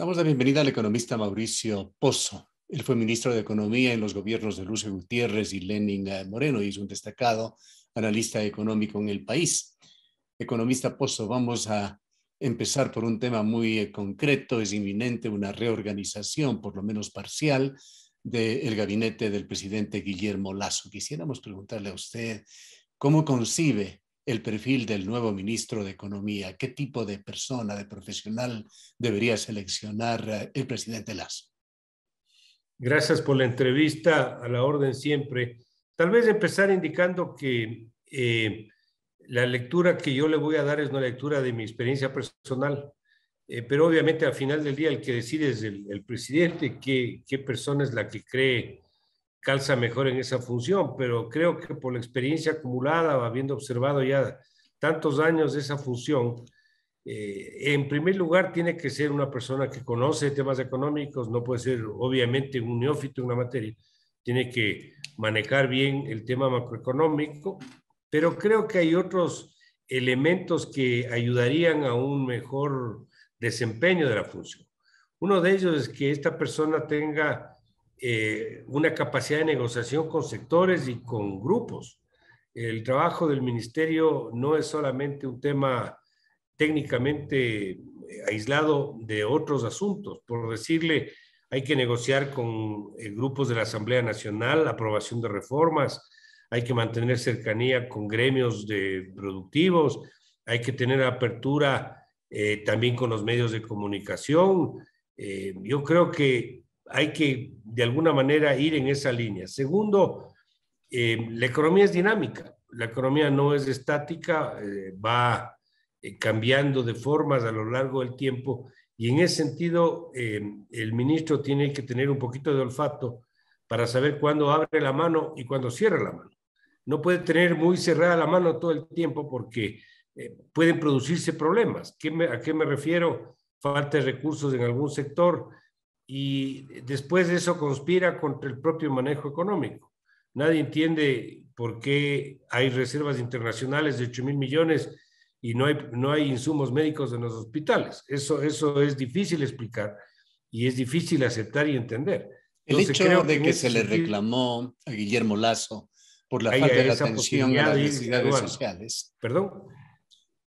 Damos la bienvenida al economista Mauricio Pozo. Él fue ministro de Economía en los gobiernos de Luce Gutiérrez y Lenin eh, Moreno y es un destacado analista económico en el país. Economista Pozo, vamos a empezar por un tema muy eh, concreto. Es inminente una reorganización, por lo menos parcial, del gabinete del presidente Guillermo Lazo. Quisiéramos preguntarle a usted cómo concibe el perfil del nuevo ministro de Economía? ¿Qué tipo de persona, de profesional debería seleccionar eh, el presidente Lazo? Gracias por la entrevista, a la orden siempre. Tal vez empezar indicando que eh, la lectura que yo le voy a dar es una lectura de mi experiencia personal, eh, pero obviamente al final del día el que decide es el, presidente, qué, qué persona es la que cree calza mejor en esa función, pero creo que por la experiencia acumulada, habiendo observado ya tantos años de esa función, eh, en primer lugar tiene que ser una persona que conoce temas económicos, no puede ser obviamente un neófito en la materia, tiene que manejar bien el tema macroeconómico, pero creo que hay otros elementos que ayudarían a un mejor desempeño de la función. Uno de ellos es que esta persona tenga eh, una capacidad de negociación con sectores y con grupos. El trabajo del ministerio no es solamente un tema técnicamente eh, aislado de otros asuntos. Por decirle, hay que negociar con eh, grupos de la Asamblea Nacional, aprobación de reformas, hay que mantener cercanía con gremios de productivos, hay que tener apertura también con los medios de comunicación. yo creo que hay que de alguna manera ir en esa línea. Segundo, eh, la economía es dinámica, la economía no es estática, eh, va eh, cambiando de formas a lo largo del tiempo y en ese sentido el ministro tiene que tener un poquito de olfato para saber cuándo abre la mano y cuándo cierra la mano. No puede tener muy cerrada la mano todo el tiempo porque pueden producirse problemas. ¿A qué me refiero? Falta de recursos en algún sector, y después de eso conspira contra el propio manejo económico. Nadie entiende por qué hay reservas internacionales de 8 mil millones y no hay, no hay insumos médicos en los hospitales. Eso, eso es difícil explicar y es difícil aceptar y entender. El hecho de que, se le reclamó a Guillermo Lazo por la falta de atención a las necesidades sociales. Perdón.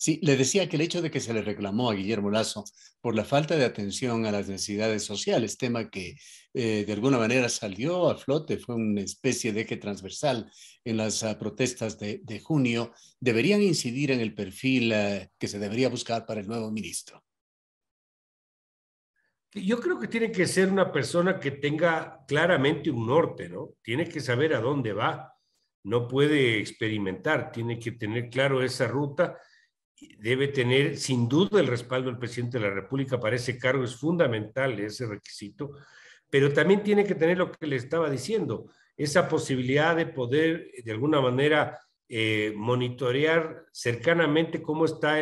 Sí, le decía que el hecho de que se le reclamó a Guillermo Lazo por la falta de atención a las necesidades sociales, tema que eh, de alguna manera salió a flote, fue una especie de eje transversal en las ah, protestas de, junio, deberían incidir en el perfil ah, que se debería buscar para el nuevo ministro. Yo creo que tiene que ser una persona que tenga claramente un norte, ¿no? Tiene que saber a dónde va, no puede experimentar, tiene que tener claro esa ruta debe tener sin duda el respaldo del presidente de la República para ese cargo, es fundamental ese requisito, pero también tiene que tener lo que le estaba diciendo, esa posibilidad de poder de alguna manera eh, monitorear cercanamente cómo está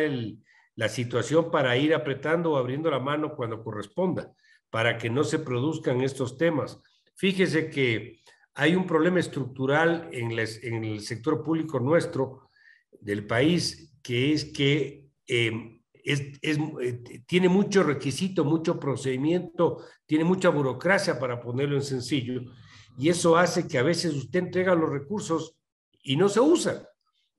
la situación para ir apretando o abriendo la mano cuando corresponda, para que no se produzcan estos temas. Fíjese que hay un problema estructural en, en el sector público nuestro del país que es que em, es, eh, tiene mucho requisito, mucho procedimiento, tiene mucha burocracia para ponerlo en sencillo, y eso hace que a veces usted entrega los recursos y no se usan,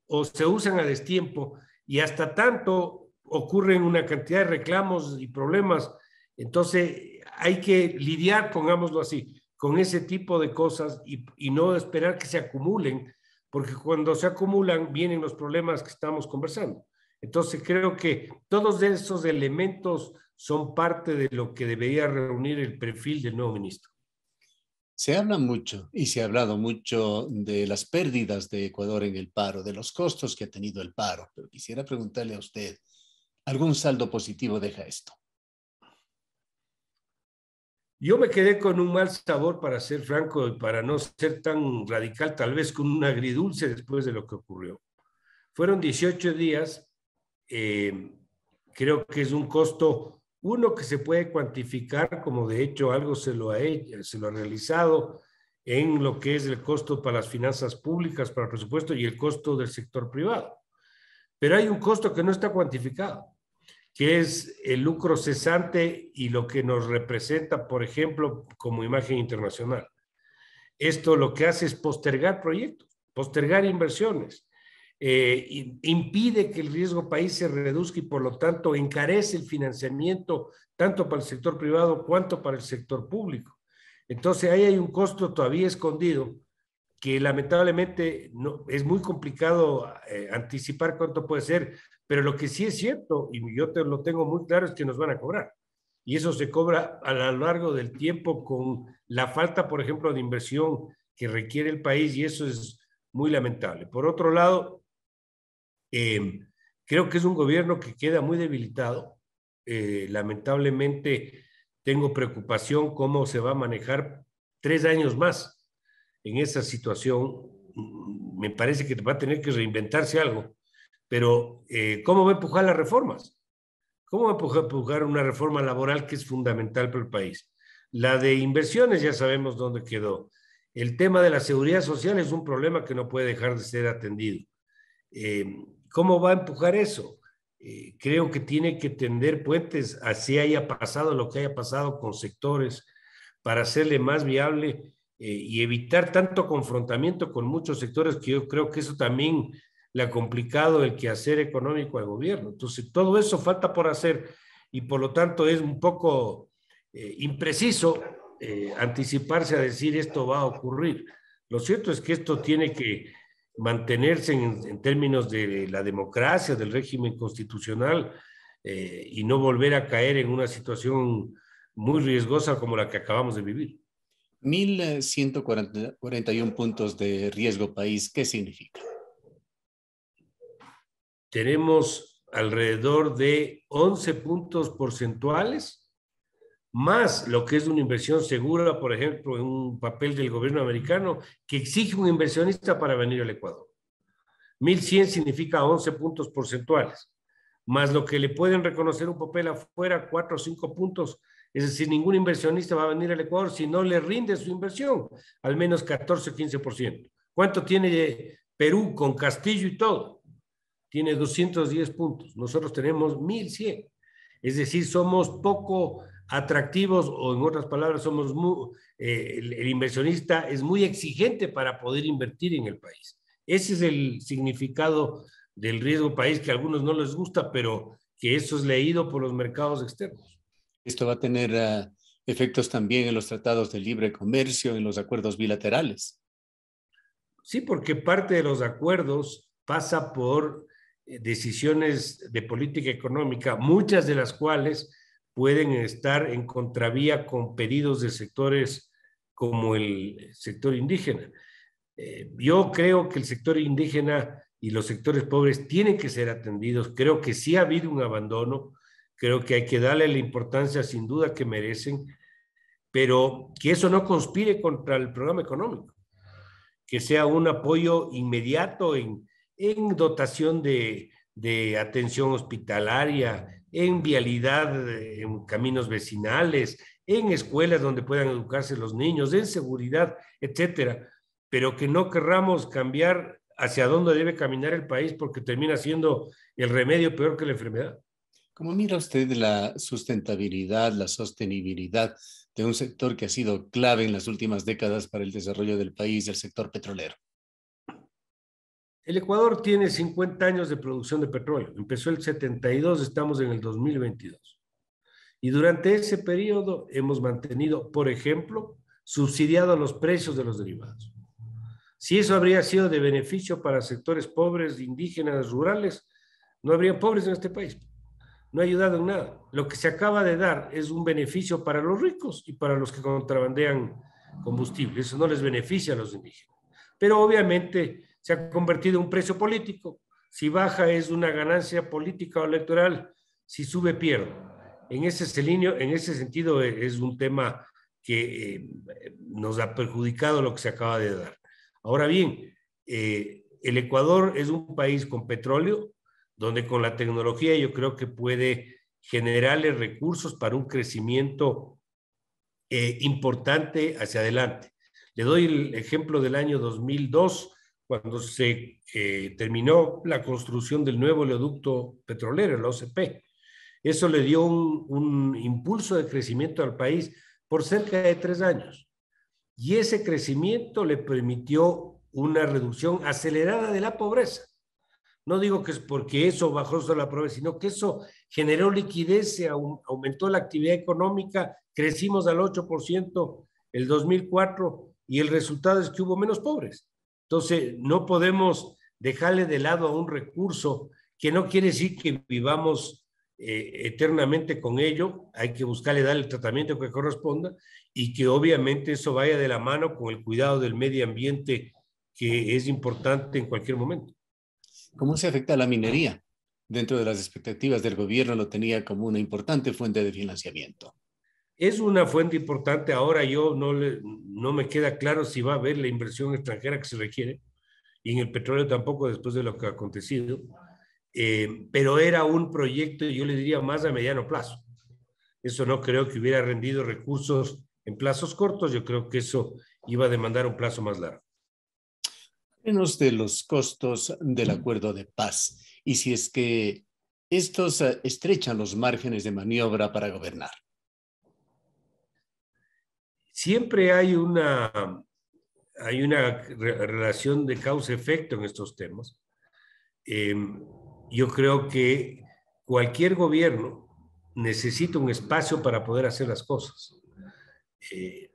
o se usan a destiempo, y hasta tanto ocurren una cantidad de reclamos y problemas. Entonces hay que lidiar, pongámoslo así, con ese tipo de cosas y no esperar que se acumulen porque cuando se acumulan vienen los problemas que estamos conversando. Entonces creo que todos esos elementos son parte de lo que debería reunir el perfil del nuevo ministro. Se habla mucho y se ha hablado mucho de las pérdidas de Ecuador en el paro, de los costos que ha tenido el paro, pero quisiera preguntarle a usted, ¿algún saldo positivo deja esto? Yo me quedé con un mal sabor, para ser franco, y para no ser tan radical, tal vez con un agridulce después de lo que ocurrió. Fueron 18 días. Eh, creo que es un costo, uno que se puede cuantificar, como de hecho algo se lo ha, hecho, se lo ha realizado en lo que es el costo para las finanzas públicas, para el presupuesto y el costo del sector privado. Pero hay un costo que no está cuantificado que es el lucro cesante y lo que nos representa, por ejemplo, como imagen internacional. Esto lo que hace es postergar proyectos, postergar inversiones, eh, impide que el riesgo país se reduzca y por lo tanto encarece el financiamiento tanto para el sector privado cuanto para el sector público. Entonces ahí hay un costo todavía escondido que lamentablemente no, es muy complicado eh, anticipar cuánto puede ser, pero lo que sí es cierto, y yo te lo tengo muy claro, es que nos van a cobrar. Y eso se cobra a lo largo del tiempo con la falta, por ejemplo, de inversión que requiere el país y eso es muy lamentable. Por otro lado, eh, creo que es un gobierno que queda muy debilitado. Eh, lamentablemente tengo preocupación cómo se va a manejar tres años más en esa situación. Mm, me parece que va a tener que reinventarse algo pero, eh, ¿cómo va a empujar las reformas? ¿Cómo va a empujar una reforma laboral que es fundamental para el país? La de inversiones ya sabemos dónde quedó. El tema de la seguridad social es un problema que no puede dejar de ser atendido. Em, ¿Cómo va a empujar eso? Eh, creo que tiene que tender puentes así haya pasado lo que haya pasado con sectores para hacerle más viable eh, y evitar tanto confrontamiento con muchos sectores que yo creo que eso también le ha complicado el quehacer económico al gobierno. Entonces, todo eso falta por hacer y por lo tanto es un poco eh, impreciso eh, anticiparse a decir esto va a ocurrir. Lo cierto es que esto tiene que mantenerse en, términos de la democracia, del régimen constitucional eh, y no volver a caer en una situación muy riesgosa como la que acabamos de vivir. 1.141 puntos de riesgo país, ¿qué significa? tenemos alrededor de 11 puntos porcentuales, más lo que es una inversión segura, por ejemplo, en un papel del gobierno americano que exige un inversionista para venir al Ecuador. 1.100 significa 11 puntos porcentuales, más lo que le pueden reconocer un papel afuera, 4 o 5 puntos. Es decir, ningún inversionista va a venir al Ecuador si no le rinde su inversión, al menos 14 o 15%. ¿Cuánto tiene Perú con Castillo y todo? tiene 210 puntos, nosotros tenemos 1100. Es decir, somos poco atractivos o en otras palabras, somos eh, el, inversionista es muy exigente para poder invertir en el país. Ese es el significado del riesgo país que a algunos no les gusta, pero que eso es leído por los mercados externos. Esto va a tener ah, efectos también en los tratados de libre comercio, en los acuerdos bilaterales. Sí, porque parte de los acuerdos pasa por decisiones de política económica, muchas de las cuales pueden estar en contravía con pedidos de sectores como el sector indígena. Eh, yo creo que el sector indígena y los sectores pobres tienen que ser atendidos. Creo que sí ha habido un abandono, creo que hay que darle la importancia sin duda que merecen, pero que eso no conspire contra el programa económico, que sea un apoyo inmediato en, en dotación de, atención hospitalaria, en vialidad, eh, en caminos vecinales, en escuelas donde puedan educarse los niños, en seguridad, etcétera, pero que no querramos cambiar hacia dónde debe caminar el país porque termina siendo el remedio peor que la enfermedad. ¿Cómo mira usted la sustentabilidad, la sostenibilidad de un sector que ha sido clave en las últimas décadas para el desarrollo del país, el sector petrolero? El Ecuador tiene 50 años de producción de petróleo. Empezó el 72, estamos en el 2022. Y durante ese periodo hemos mantenido, por ejemplo, subsidiado los precios de los derivados. Si eso habría sido de beneficio para sectores pobres, indígenas, rurales, no habría pobres en este país. No ha ayudado en nada. Lo que se acaba de dar es un beneficio para los ricos y para los que contrabandean combustible. Eso no les beneficia a los indígenas. Pero obviamente se ha convertido en un precio político. Si baja es una ganancia política o electoral, si sube pierdo. En ese, sentido eh, es un tema que eh, nos ha perjudicado lo que se acaba de dar. Ahora bien, eh, el Ecuador es un país con petróleo, donde con la tecnología yo creo que puede generarle recursos para un crecimiento importante hacia adelante. Le doy el ejemplo del año 2002, cuando se eh, terminó la construcción del nuevo oleoducto petrolero, el OCP. Eso le dio un, impulso de crecimiento al país por cerca de tres años. Y ese crecimiento le permitió una reducción acelerada de la pobreza. No digo que es porque eso bajó la pobreza, sino que eso generó liquidez, aumentó la actividad económica, crecimos al 8% el 2004 y el resultado es que hubo menos pobres. Entonces, no podemos dejarle de lado a un recurso que no quiere decir que vivamos eh, eternamente con ello, hay que buscarle dar el tratamiento que corresponda y que obviamente eso vaya de la mano con el cuidado del medio ambiente que es importante en cualquier momento. ¿Cómo se afecta la minería? Dentro de las expectativas del gobierno lo tenía como una importante fuente de financiamiento es una fuente importante. Ahora yo no, me queda claro si va a haber la inversión extranjera que se requiere, y en el petróleo tampoco después de lo que ha acontecido, eh, pero era un proyecto, yo le diría, más a mediano plazo. Eso no creo que hubiera rendido recursos en plazos cortos, yo creo que eso iba a demandar un plazo más largo. Menos de los costos del acuerdo de paz, y si es que estos eh, estrechan los márgenes de maniobra para gobernar. Siempre hay una, hay una relación de causa-efecto en estos temas. Em, yo creo que cualquier gobierno necesita un espacio para poder hacer las cosas. Eh,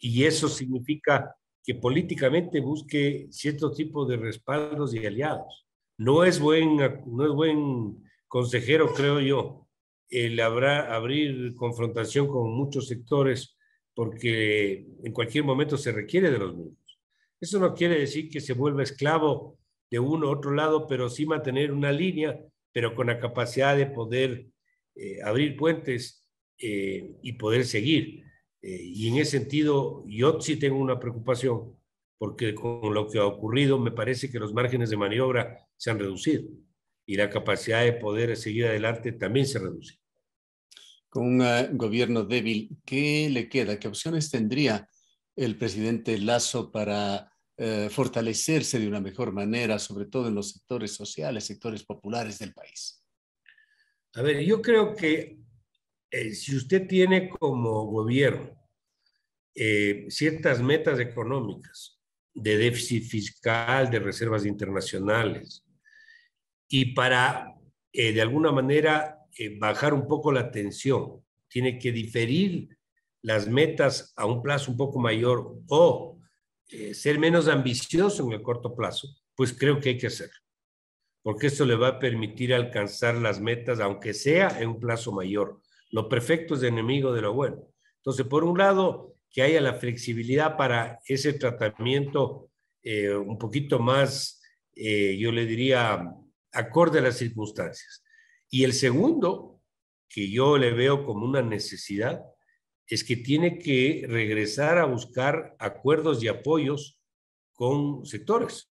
y eso significa que políticamente busque cierto tipo de respaldos y aliados. No es buen, no es buen consejero, creo yo, el habrá, abrir confrontación con muchos sectores porque en cualquier momento se requiere de los mismos. Eso no quiere decir que se vuelva esclavo de uno u otro lado, pero sí mantener una línea, pero con la capacidad de poder eh, abrir puentes eh, y poder seguir. Eh, y en ese sentido, yo sí tengo una preocupación, porque con lo que ha ocurrido, me parece que los márgenes de maniobra se han reducido y la capacidad de poder seguir adelante también se reduce con un eh, gobierno débil, ¿qué le queda? ¿Qué opciones tendría el presidente Lazo para eh, fortalecerse de una mejor manera, sobre todo en los sectores sociales, sectores populares del país? A ver, yo creo que eh, si usted tiene como gobierno ciertas metas económicas de déficit fiscal, de reservas internacionales, y para, de alguna manera, eh, bajar un poco la tensión, tiene que diferir las metas a un plazo un poco mayor o eh, ser menos ambicioso en el corto plazo, pues creo que hay que hacerlo, porque esto le va a permitir alcanzar las metas, aunque sea en un plazo mayor. Lo perfecto es enemigo de lo bueno. Entonces, por un lado, que haya la flexibilidad para ese tratamiento eh, un poquito más, yo le diría, acorde a las circunstancias. Y el segundo, que yo le veo como una necesidad, es que tiene que regresar a buscar acuerdos y apoyos con sectores.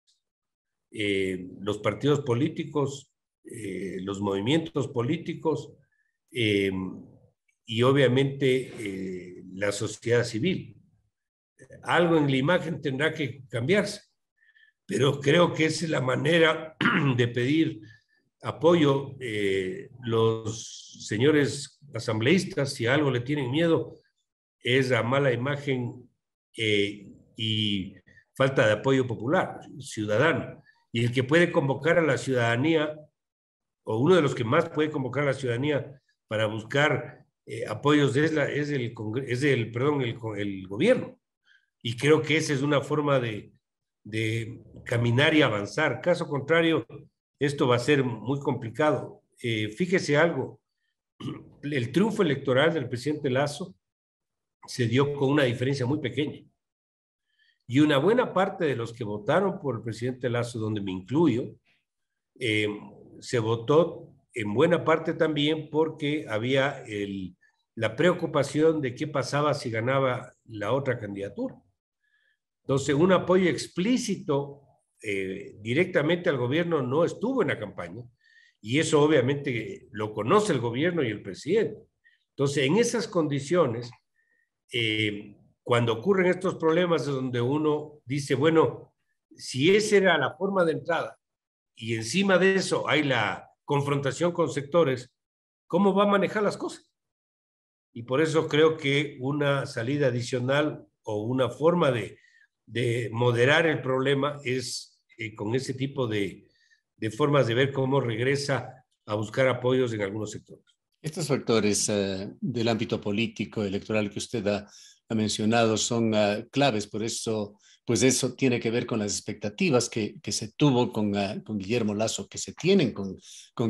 Eh, los partidos políticos, eh, los movimientos políticos eh, y obviamente la sociedad civil. Algo en la imagen tendrá que cambiarse, pero creo que es la manera de pedir apoyo eh, los señores asambleístas, si algo le tienen miedo, es a mala imagen eh, y falta de apoyo popular, ciudadano. Y el que puede convocar a la ciudadanía, o uno de los que más puede convocar a la ciudadanía para buscar eh, apoyos es, la, es, el, es el, perdón, el, gobierno. Y creo que esa es una forma de, de caminar y avanzar. Caso contrario, esto va a ser muy complicado. Eh, fíjese algo, el triunfo electoral del presidente Lazo se dio con una diferencia muy pequeña. Y una buena parte de los que votaron por el presidente Lazo, donde me incluyo, eh, se votó en buena parte también porque había la preocupación de qué pasaba si ganaba la otra candidatura. Entonces, un apoyo explícito eh, directamente al gobierno no estuvo en la campaña y eso obviamente lo conoce el gobierno y el presidente. Entonces, en esas condiciones, eh, cuando ocurren estos problemas es donde uno dice, bueno, si esa era la forma de entrada y encima de eso hay la confrontación con sectores, ¿cómo va a manejar las cosas? Y por eso creo que una salida adicional o una forma de moderar el problema es eh, con ese tipo de, formas de ver cómo regresa a buscar apoyos en algunos sectores. Estos factores eh, del ámbito político, electoral que usted ha, mencionado son ah, claves, por eso, pues eso tiene que ver con las expectativas que, se tuvo ah, con, Guillermo Lazo, que se tienen con,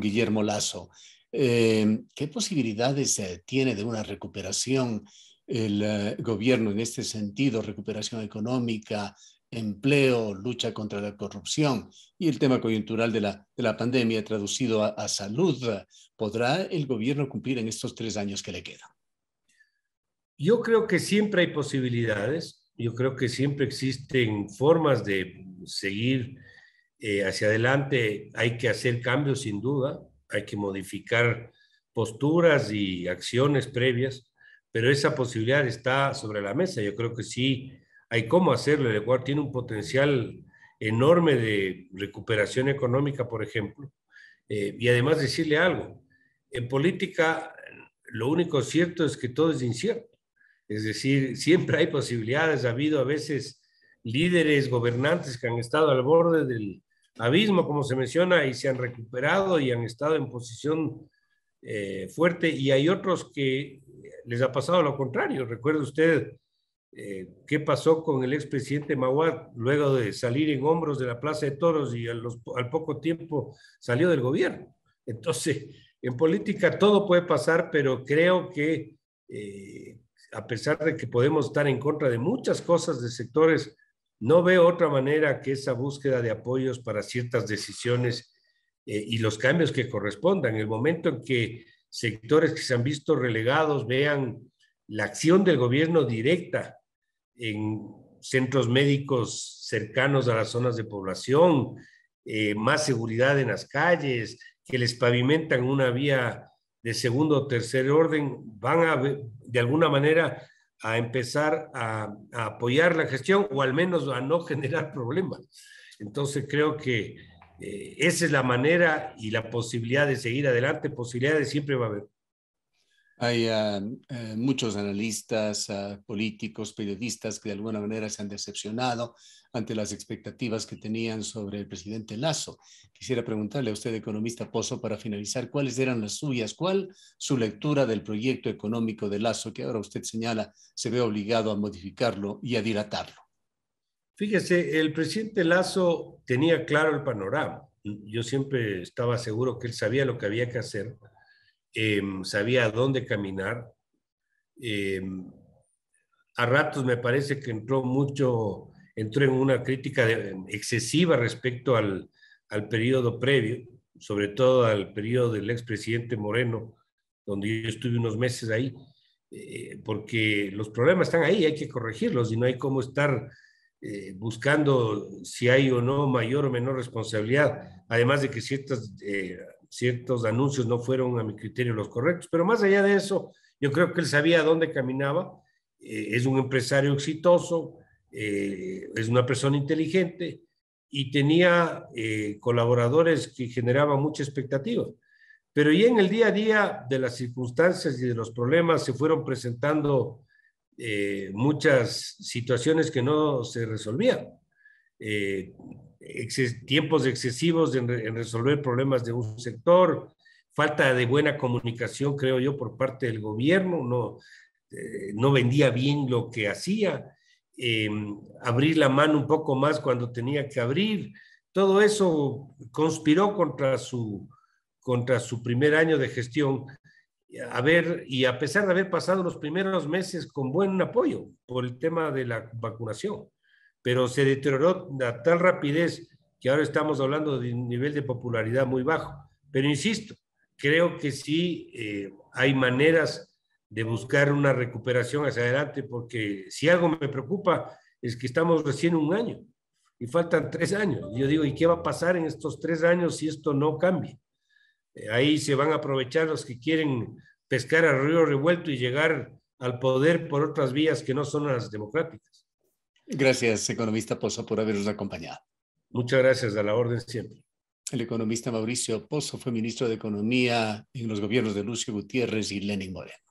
Guillermo Lazo. Eh, ¿Qué posibilidades tiene de una recuperación el gobierno en este sentido, recuperación económica, empleo, lucha contra la corrupción y el tema coyuntural de la, de la pandemia traducido a, salud. ¿Podrá el gobierno cumplir en estos tres años que le quedan? Yo creo que siempre hay posibilidades, yo creo que siempre existen formas de seguir eh, hacia adelante, hay que hacer cambios sin duda, hay que modificar posturas y acciones previas, pero esa posibilidad está sobre la mesa. Yo creo que sí hay cómo hacerlo. El Ecuador tiene un potencial enorme de recuperación económica, por ejemplo. Eh, y además decirle algo, en política lo único cierto es que todo es incierto. Es decir, siempre hay posibilidades, ha habido a veces líderes, gobernantes que han estado al borde del abismo, como se menciona, y se han recuperado y han estado en posición eh, fuerte, y hay otros que les ha pasado lo contrario. Recuerde usted eh, qué pasó con el expresidente Maguad luego de salir en hombros de la Plaza de Toros y al poco tiempo salió del gobierno. Entonces, en política todo puede pasar, pero creo que eh, a pesar de que podemos estar en contra de muchas cosas de sectores, no veo otra manera que esa búsqueda de apoyos para ciertas decisiones eh, y los cambios que correspondan. El momento en que sectores que se han visto relegados vean la acción del gobierno directa en centros médicos cercanos a las zonas de población, eh, más seguridad en las calles, que les pavimentan una vía de segundo o tercer orden, van a, de alguna manera, a empezar a, apoyar la gestión o al menos a no generar problemas. Entonces creo que eh, esa es la manera y la posibilidad de seguir adelante, posibilidades siempre va a haber. Hay ah, eh, muchos analistas, ah, políticos, periodistas que de alguna manera se han decepcionado ante las expectativas que tenían sobre el presidente Lazo. Quisiera preguntarle a usted, economista Pozo, para finalizar, ¿cuáles eran las suyas? ¿Cuál su lectura del proyecto económico de Lazo que ahora usted señala se ve obligado a modificarlo y a dilatarlo? Fíjese, el presidente Lazo tenía claro el panorama. Yo siempre estaba seguro que él sabía lo que había que hacer Em, sabía dónde caminar. Em, a ratos me parece que entró mucho, entró en una crítica em, excesiva respecto al, al periodo previo, sobre todo al periodo del expresidente Moreno, donde yo estuve unos meses ahí, eh, porque los problemas están ahí, hay que corregirlos y no hay cómo estar eh, buscando si hay o no mayor o menor responsabilidad, además de que ciertas eh, ciertos anuncios no fueron a mi criterio los correctos, pero más allá de eso, yo creo que él sabía dónde caminaba, eh, es un empresario exitoso, eh, es una persona inteligente y tenía eh, colaboradores que generaban mucha expectativa. Pero ya en el día a día de las circunstancias y de los problemas se fueron presentando muchas situaciones que no se resolvían. Eh, tiempos excesivos en, resolver problemas de un sector, falta de buena comunicación, creo yo, por parte del gobierno, no, eh, no vendía bien lo que hacía, em, abrir la mano un poco más cuando tenía que abrir, todo eso conspiró contra su, contra su primer año de gestión. A ver, y a pesar de haber pasado los primeros meses con buen apoyo por el tema de la vacunación pero se deterioró a tal rapidez que ahora estamos hablando de un nivel de popularidad muy bajo. Pero insisto, creo que sí eh, hay maneras de buscar una recuperación hacia adelante, porque si algo me preocupa es que estamos recién un año y faltan tres años. Yo digo, ¿y qué va a pasar en estos tres años si esto no cambia? Eh, ahí se van a aprovechar los que quieren pescar al río revuelto y llegar al poder por otras vías que no son las democráticas. Gracias, economista Pozo, por habernos acompañado. Muchas gracias, a la orden siempre. El economista Mauricio Pozo fue ministro de Economía en los gobiernos de Lucio Gutiérrez y Lenin Moreno.